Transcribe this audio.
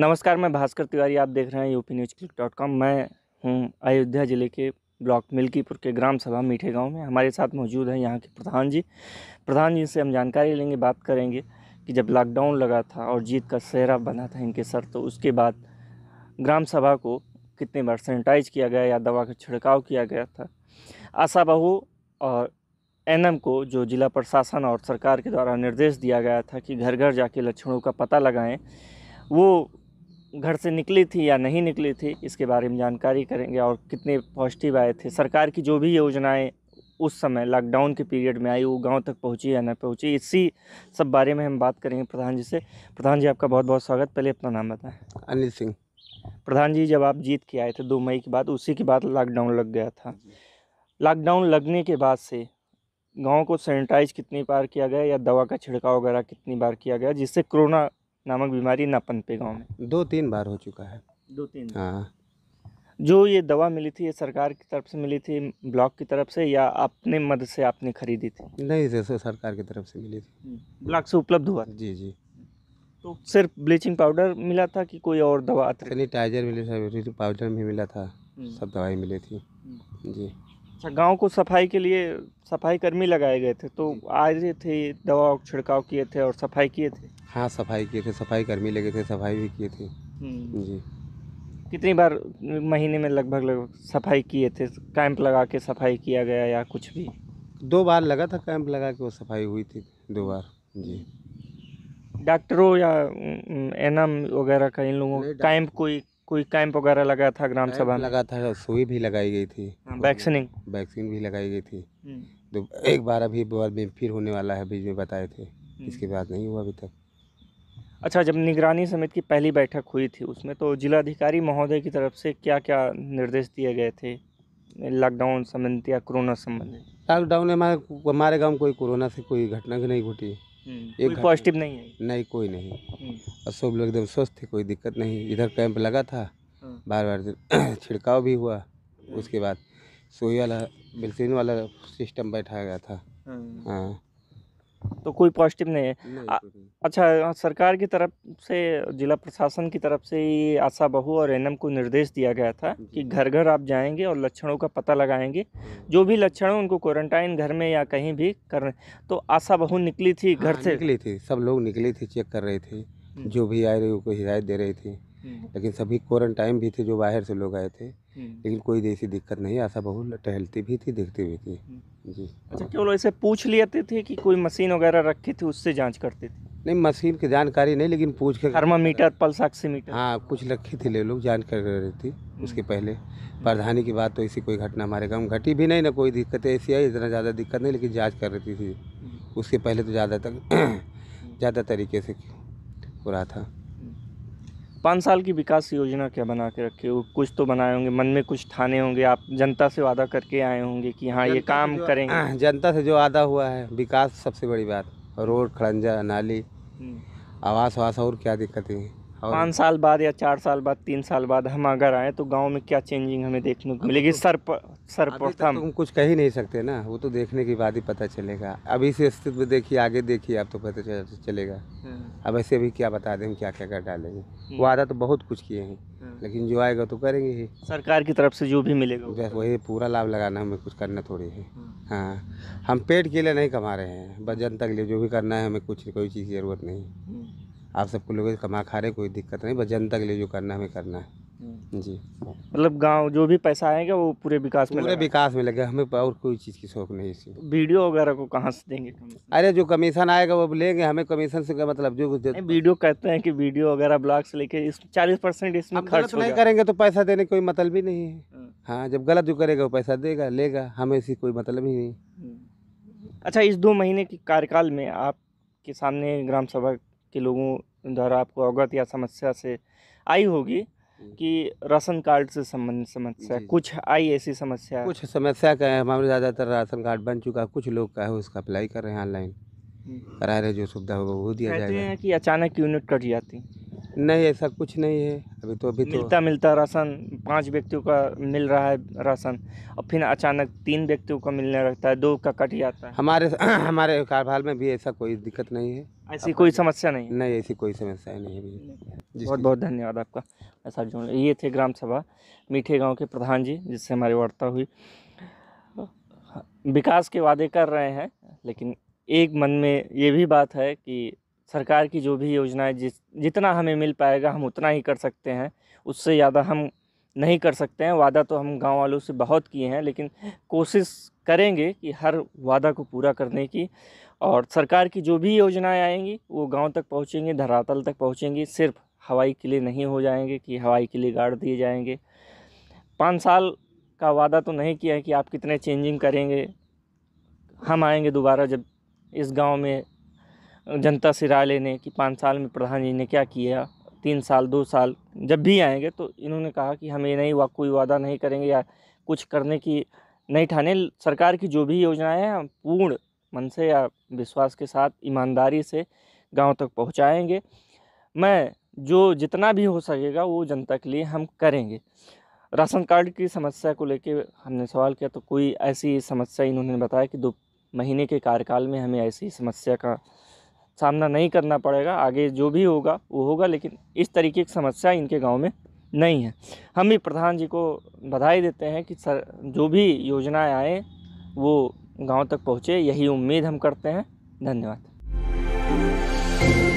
नमस्कार मैं भास्कर तिवारी आप देख रहे हैं UP news click dot com मैं हूँ अयोध्या ज़िले के ब्लॉक मिल्कीपुर के ग्राम सभा मीठे गांव में हमारे साथ मौजूद हैं यहाँ के प्रधान जी प्रधान जी से हम जानकारी लेंगे बात करेंगे कि जब लॉकडाउन लगा था और जीत का सेहरा बना था इनके सर तो उसके बाद ग्राम सभा को कितने बार सैनिटाइज किया गया या दवा का छिड़काव किया गया था आशा बहू और एन को जो जिला प्रशासन और सरकार के द्वारा निर्देश दिया गया था कि घर घर जाके लक्षणों का पता लगाएँ वो घर से निकली थी या नहीं निकली थी इसके बारे में जानकारी करेंगे और कितने पॉजिटिव आए थे सरकार की जो भी योजनाएं उस समय लॉकडाउन के पीरियड में आई वो गांव तक पहुंची या न पहुंची इसी सब बारे में हम बात करेंगे प्रधान जी से प्रधान जी आपका बहुत बहुत स्वागत पहले अपना नाम बताएं अनिल सिंह प्रधान जी जब आप जीत के आए थे दो मई के बाद उसी के बाद लॉकडाउन लग गया था लॉकडाउन लगने के बाद से गाँव को सैनिटाइज कितनी बार किया गया या दवा का छिड़काव वगैरह कितनी बार किया गया जिससे कोरोना नामक बीमारी नापनपे गाँव में दो तीन बार हो चुका है दो तीन हाँ जो ये दवा मिली थी ये सरकार की तरफ से मिली थी ब्लॉक की तरफ से या अपने मद से आपने खरीदी थी नहीं जैसे सरकार की तरफ से मिली थी हम्म, ब्लॉक से उपलब्ध हुआ जी जी तो सिर्फ ब्लीचिंग पाउडर मिला था कि कोई और दवा सैनिटाइजर मिले सैनिटाइजर पाउडर भी मिला था हम्म। सब दवाई मिली थी हम्म। जी अच्छा गांव को सफाई के लिए सफाई कर्मी लगाए गए थे तो आए थे दवा छिड़काव किए थे और सफाई किए थे हाँ सफाई किए थे सफाई कर्मी लगे थे सफाई भी किए थे हम्म। जी कितनी बार महीने में लगभग लगभग सफाई किए थे कैंप लगा के सफाई किया गया या कुछ भी दो बार लगा था कैंप लगा के वो सफाई हुई थी दो बार जी डॉक्टरों या एनम वगैरह का इन लोगों कैंप कोई कोई कैंप वगैरह लगा था ग्राम सभा लगा था सुई भी लगाई गई थी वैक्सीनिंग हाँ, वैक्सीन भी लगाई गई थी हम्म। तो एक बार अभी बाद में फिर होने वाला है बीच में बताए थे हम्म। इसके बाद नहीं हुआ अभी तक अच्छा जब निगरानी समिति की पहली बैठक हुई थी उसमें तो जिलाधिकारी महोदय की तरफ से क्या क्या निर्देश दिए गए थे लॉकडाउन संबंधित या कोरोना संबंधित लॉकडाउन में हमारे हमारे गाँव में कोई कोरोना से कोई घटना भी नहीं घटी हम्म। एक पॉजिटिव नहीं है नहीं कोई नहीं हम्म। और सब लोग एकदम स्वस्थ थे कोई दिक्कत नहीं इधर कैंप लगा था हाँ। बार बार छिड़काव भी हुआ हाँ। उसके बाद सोई वाला बिल्सिन वाला सिस्टम बैठाया गया था हाँ, हाँ। तो कोई पॉजिटिव नहीं है नहीं, आ, अच्छा सरकार की तरफ से जिला प्रशासन की तरफ से ही आशा बहू और एनएम को निर्देश दिया गया था कि घर घर आप जाएंगे और लक्षणों का पता लगाएंगे हाँ। जो भी लक्षण उनको क्वारंटाइन घर में या कहीं भी कर तो आशा बहू निकली थी घर हाँ, से निकली थी सब लोग निकली थी चेक कर रहे थे हम्म। जो भी आए रहे उनको हिदायत दे रही थी हम्म। लेकिन सभी क्वारंटाइन भी थे जो बाहर से लोग आए थे हम्म। लेकिन कोई ऐसी दिक्कत नहीं आशा बहुत टहलती भी थी देखती भी थी हम्म। जी अच्छा क्यों ऐसे पूछ लेते थे कि कोई मशीन वगैरह रखी थी उससे जाँच करते थे नहीं मशीन की जानकारी नहीं लेकिन पूछ के थर्मामीटर पल्स ऑक्सीमीटर हाँ कुछ रखी थी ले लोग जान कर रही थी उसके पहले प्रधानी की बात तो ऐसी कोई घटना हमारे गाँव घटी भी नहीं ना कोई दिक्कत ऐसी आई इतना ज़्यादा दिक्कत नहीं लेकिन जाँच कर रही थी उसके पहले तो ज़्यादा तक ज़्यादा तरीके से हो रहा था पाँच साल की विकास योजना क्या बना के रखे हो कुछ तो बनाए होंगे मन में कुछ ठाने होंगे आप जनता से वादा करके आए होंगे कि हाँ ये काम करेंगे हाँ, जनता से जो वादा हुआ है विकास सबसे बड़ी बात रोड खड़ंजा नाली हम्म। आवास वास और क्या दिक्कतें हैं पाँच साल बाद या चार साल बाद तीन साल बाद हम अगर आए तो गांव में क्या चेंजिंग हमें देखने को मिलेगी सर पर, सर प्रथम तो, तो हम कुछ कह ही नहीं सकते ना वो तो देखने के बाद ही पता चलेगा अभी से अस्तित्व देखिए आगे देखिए आप तो पता चलेगा हम्म। अब ऐसे भी क्या बता दें क्या क्या कर डालेंगे हम्म। वादा तो बहुत कुछ किए हैं हम्म। लेकिन जो आएगा तो करेंगे ही सरकार की तरफ से जो भी मिलेगा वही पूरा लाभ लगाना हमें कुछ करना थोड़ी है हाँ हम पेट के लिए नहीं कमा रहे हैं बस जनता के लिए जो भी करना है हमें कुछ कोई चीज़ की ज़रूरत नहीं आप सबको लोग कमा खा रहे कोई दिक्कत नहीं बस जनता के लिए जो करना है हमें करना है हम्म। जी मतलब गांव जो भी पैसा आएगा वो पूरे विकास में पूरे विकास में लगेगा हमें और कोई चीज़ की शौक नहीं इसी वीडियो वगैरह को कहाँ से देंगे अरे जो कमीशन आएगा वो लेंगे हमें कमीशन से मतलब जो वीडियो कहते हैं कि वीडियो वगैरह ब्लॉग से लेके इस चालीस परसेंट इसमें खर्च तो नहीं करेंगे तो पैसा देने कोई मतलब ही नहीं है हाँ, हाँ जब गलत जो करेगा वो पैसा देगा लेगा हमें इसी कोई मतलब ही नहीं हम्म। अच्छा इस दो महीने के कार्यकाल में आपके सामने ग्राम सभा के लोगों द्वारा आपको अवगत या समस्या से आई होगी कि राशन कार्ड से संबंधित समस्या कुछ आई ऐसी समस्या कुछ समस्या का है हमारे ज़्यादातर राशन कार्ड बन चुका है कुछ लोग का है उसका अप्लाई कर रहे हैं ऑनलाइन हम्म। करा रहे जो सुविधा होगा वो दिया जाएगा कि अचानक यूनिट कट जाती है नहीं ऐसा कुछ नहीं है अभी तो अभी तो मिलता राशन पांच व्यक्तियों का मिल रहा है राशन और फिर अचानक तीन व्यक्तियों का मिलने लगता है दो का कट जाता है हमारे हमारे कार्यभाल में भी ऐसा कोई दिक्कत नहीं है ऐसी कोई समस्या नहीं नहीं ऐसी कोई समस्या नहीं है बहुत बहुत धन्यवाद आपका ऐसा जो ये थे ग्राम सभा मीठे गाँव के प्रधान जी जिससे हमारी वार्ता हुई विकास के वादे कर रहे हैं लेकिन एक मन में ये भी बात है कि सरकार की जो भी योजनाएं जिस जितना हमें मिल पाएगा हम उतना ही कर सकते हैं उससे ज़्यादा हम नहीं कर सकते हैं वादा तो हम गांव वालों से बहुत किए हैं लेकिन कोशिश करेंगे कि हर वादा को पूरा करने की और सरकार की जो भी योजनाएं आएंगी वो गांव तक पहुंचेंगी धरातल तक पहुंचेंगी सिर्फ हवाई किले नहीं हो जाएंगे कि हवाई किले गाड़ दिए जाएंगे पाँच साल का वादा तो नहीं किया है कि आप कितने चेंजिंग करेंगे हम आएँगे दोबारा जब इस गाँव में जनता से राय लेने कि पाँच साल में प्रधान जी ने क्या किया तीन साल दो साल जब भी आएंगे तो इन्होंने कहा कि हम ये नहीं वा, कोई वादा नहीं करेंगे या कुछ करने की नहीं ठाने सरकार की जो भी योजनाएं हैं पूर्ण मन से या विश्वास के साथ ईमानदारी से गांव तक पहुंचाएंगे मैं जो जितना भी हो सकेगा वो जनता के लिए हम करेंगे राशन कार्ड की समस्या को लेकर हमने सवाल किया तो कोई ऐसी समस्या इन्होंने बताया कि दो महीने के कार्यकाल में हमें ऐसी समस्या का सामना नहीं करना पड़ेगा आगे जो भी होगा वो होगा लेकिन इस तरीके की समस्या इनके गाँव में नहीं है हम भी प्रधान जी को बधाई देते हैं कि सर जो भी योजनाएं आए वो गांव तक पहुंचे यही उम्मीद हम करते हैं धन्यवाद